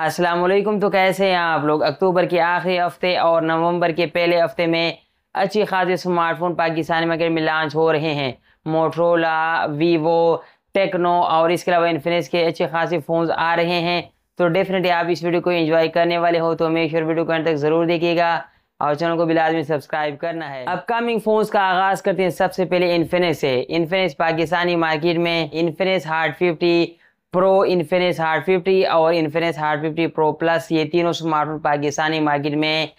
असलकुम तो कैसे हैं आप लोग अक्टूबर के आखिरी हफ्ते और नवंबर के पहले हफ्ते में अच्छी खासी स्मार्टफोन पाकिस्तानी मार्केट में लॉन्च हो रहे हैं मोटरोला वीवो टेक्नो और इसके अलावा इन्फिनिक्स के अच्छे खासे फ़ोन आ रहे हैं तो डेफिनेटली आप इस वीडियो को एंजॉय करने वाले हो तो हमेशा श्योर वीडियो को अंत तक ज़रूर देखिएगा और चैनल को भी सब्सक्राइब करना है अपकमिंग फोन्स का आगाज करते हैं सबसे पहले इन्फिनिक्स से इन्फिनिक्स पाकिस्तानी मार्केट में Infinix heart fifty pro Infinix hard fifty और Infinix hard fifty pro plus ये तीनों स्मार्टफोन पाकिस्तानी मार्केट में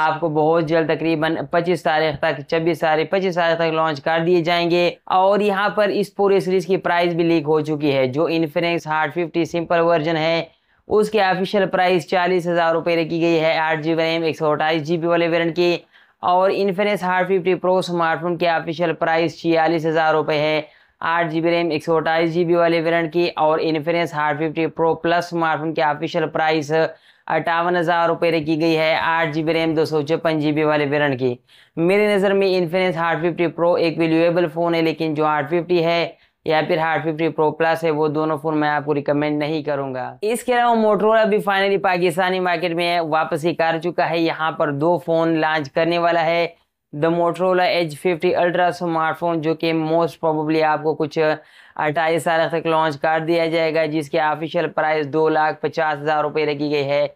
आपको बहुत जल्द तकरीबन 25 तारीख तक 26 तारीख 25 तारीख तक लॉन्च कर दिए जाएंगे और यहाँ पर इस पूरे सीरीज की प्राइस भी लीक हो चुकी है जो Infinix hard fifty simple version है उसके ऑफिशियल प्राइस चालीस हज़ार रुपये रखी गई है आठ जी बी रैम एक सौ अट्ठाईस जी बी वाले वेरियंट की और Infinix hard fifty pro smartphone के ऑफिशियल प्राइस छियालीस हज़ार रुपये है आठ जी बी रैम एक सौ अट्ठाईस जी बी वाले वेरियंट की और Infinix hard fifty pro plus smartphone की ऑफिशियल प्राइस अट्ठावन हज़ार रुपये रखी गई है आठ जी बी रैम दो सौ छप्पन जी बी वाले वेरियंट की मेरी नज़र में इन्फिनेस हार्ड फिफ्टी प्रो एक वैल्यूएबल फ़ोन है लेकिन जो हार्ड फिफ्टी है या फिर हार्ड फिफ्टी प्रो प्लस है वो दोनों फ़ोन मैं आपको रिकमेंड नहीं करूँगा इसके अलावा मोटरोला भी फाइनली पाकिस्तानी मार्केट में वापसी कर चुका है यहाँ पर दो फ़ोन लॉन्च करने वाला है the Motorola H fifty ultra smartphone जो कि मोस्ट प्रोबली आपको कुछ अट्ठाईस तारीख तक लॉन्च कर दिया जाएगा जिसकी ऑफिशियल प्राइस दो लाख पचास हज़ार रुपये रखी गई है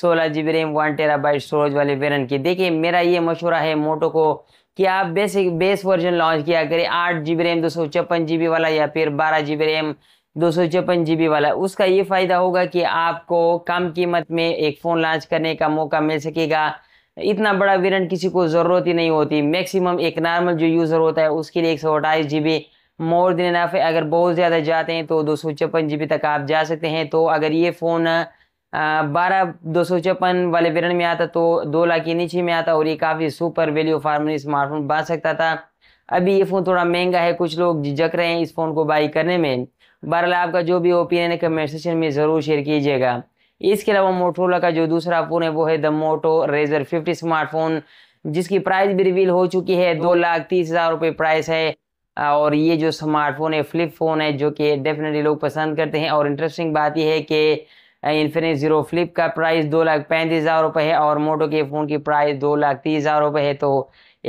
सोलह G B RAM one terabyte वाले वेरन की देखिए मेरा ये मशूरा है मोटो को कि आप बेसिक बेस वर्जन लॉन्च किया करें आठ जी बी रैम दो सौ छप्पन जी बी वाला या फिर बारह जी बी रैम दो सौ छप्पन जी बी वाला उसका ये फ़ायदा होगा कि आपको कम कीमत में एक फ़ोन लॉन्च करने का मौका मिल सकेगा इतना बड़ा वेरियंट किसी को ज़रूरत ही नहीं होती मैक्सिमम एक नॉर्मल जो यूज़र होता है उसके लिए एक सौ अट्ठाईस G B more than enough अगर बहुत ज़्यादा जाते हैं तो दो सौ छप्पन जी बी तक आप जा सकते हैं तो अगर ये फ़ोन बारह दो सौ छप्पन वाले वेरियंट में आता तो दो लाख के नीचे में आता और ये काफ़ी सुपर वैल्यू फार्मी स्मार्टफोन बन सकता था अभी ये फ़ोन थोड़ा महंगा है कुछ लोग झिझक रहे हैं इस फ़ोन को बाई करने में बहरहाल आपका जो भी ओपिनियन है कमेंट सेक्शन में ज़रूर शेयर कीजिएगा इसके अलावा मोटरोला का जो दूसरा फ़ोन है वो है the Moto Razr fifty smartphone जिसकी प्राइस भी रिवील हो चुकी है दो हम्म। लाख तीस हज़ार रुपये प्राइस है और ये जो स्मार्टफोन है फ्लिप फ़ोन है जो कि डेफिनेटली लोग पसंद करते हैं और इंटरेस्टिंग बात यह है कि इन्फिनिक्स ज़ीरो फ्लिप का प्राइस दो लाख पैंतीस हज़ार रुपये है और मोटो के फ़ोन की प्राइस दो लाख तीस हज़ार रुपये है तो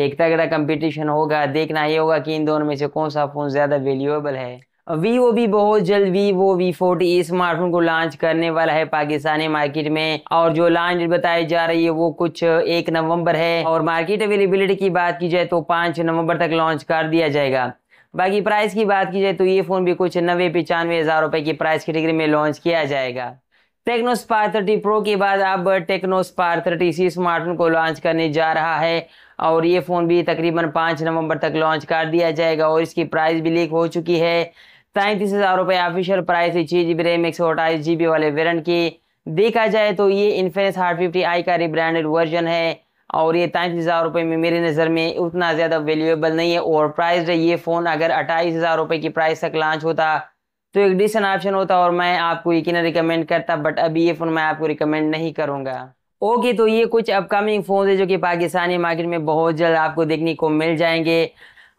एक तगड़ा कंपटीशन होगा देखना ये होगा कि इन दोनों में से कौन सा फ़ोन ज़्यादा वैल्यूएबल है वीवो भी बहुत जल्द वीवो वी फोर्टी स्मार्टफोन को लॉन्च करने वाला है पाकिस्तानी मार्केट में और जो लॉन्च बताई जा रही है वो कुछ एक नवंबर है और मार्केट अवेलेबिलिटी की बात की जाए तो पाँच नवंबर तक लॉन्च कर दिया जाएगा बाकी प्राइस की बात की जाए तो ये फ़ोन भी कुछ नब्बे पचानवे हज़ार रुपये की प्राइस कैटेगरी में लॉन्च किया जाएगा टेक्नो स्पार थर्टी प्रो के बाद अब Tecno Spark thirty C smartphone को लॉन्च करने जा रहा है और ये फ़ोन भी तकरीबन पाँच नवंबर तक लॉन्च कर दिया जाएगा और इसकी प्राइस भी लीक हो चुकी है तैंतीस हज़ार रुपये ऑफिशियल प्राइस है छह जी बी रैम एक सौ अट्ठाईस जी बी वाले वेरियंट की देखा जाए तो ये इन्फिनिक्स हार्ट फिफ्टी आई का रिब्रांडेड वर्जन है और ये तैंतीस हज़ार रुपये में मेरी नज़र में उतना ज़्यादा वैल्यूएबल नहीं है और प्राइस है ये फ़ोन अगर अट्ठाईस हज़ार रुपये की प्राइस तक लॉन्च होता तो एक डिसेंट ऑप्शन होता और मैं आपको यकीन रिकमेंड करता बट अभी ये फ़ोन मैं आपको रिकमेंड नहीं करूँगा ओके okay, तो ये कुछ अपकमिंग फ़ोन है जो कि पाकिस्तानी मार्केट में बहुत जल्द आपको देखने को मिल जाएंगे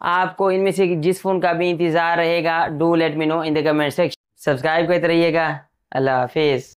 आपको इनमें से जिस फ़ोन का भी इंतज़ार रहेगा do let me know in the comment section subscribe करते रहिएगा अल्लाह हाफिज़